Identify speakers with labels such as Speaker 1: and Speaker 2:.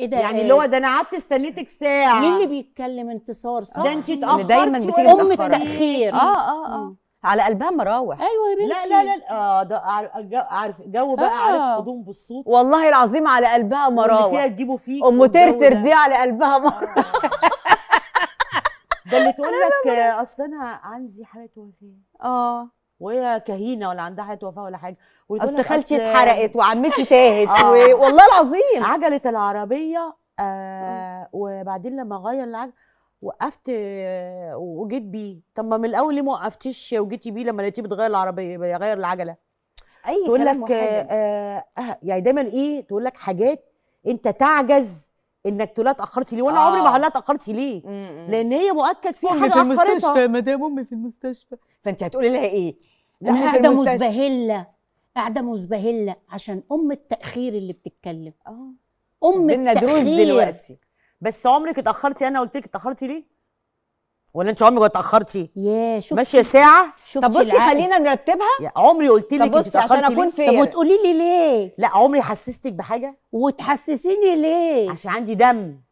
Speaker 1: ايه ده يعني اللي هو ده انا قعدت استنيتك ساعه مين اللي بيتكلم انتصار صح ده انت اتاخرتي دايما بتيجي ام التاخير اه اه اه على قلبها مراوح ايوه يا بنتي لا لا لا اه ده عارف جو بقى آه. عارف هدوم بالصوت والله العظيم على قلبها مراوح اللي فيها تجيبه فيك ام ترتر دي على قلبها مراوح ده اللي تقول لك اصل انا عندي حاله وفاه اه وهي كهينه ولا عندها حاجه وفاه ولا حاجه اصل خالتي اتحرقت وعمتي تاهت آه. والله العظيم عجله العربيه آه وبعدين لما غير العجله وقفت وجيت بيه طب ما من الاول ليه ما وقفتيش وجيتي بيه لما لقيتيه بتغير العربيه بيغير العجله اي تقول لك آه،, آه يعني دايما ايه تقول لك حاجات انت تعجز انك تقول لها اتاخرتي ليه وانا آه. عمري ما هقول لها اتاخرتي ليه لان هي مؤكد في حاجه في المستشفى مدام امي في المستشفى فانت هتقولي لها ايه انا قاعده مزبهله قاعده مزبهله عشان ام التاخير اللي بتتكلم اه ام التاخير دروس دلوقتي بس عمرك اتاخرتي انا قلت لك اتاخرتي ليه ولا انت عمرك ما اتاخرتي يا شوفي ماشيه ساعه شوفتي طب بصي خلينا نرتبها عمري قلت لك انت عشان اكون فين طب وتقولي لي ليه لا عمري حسستك بحاجه وتحسسيني ليه عشان عندي دم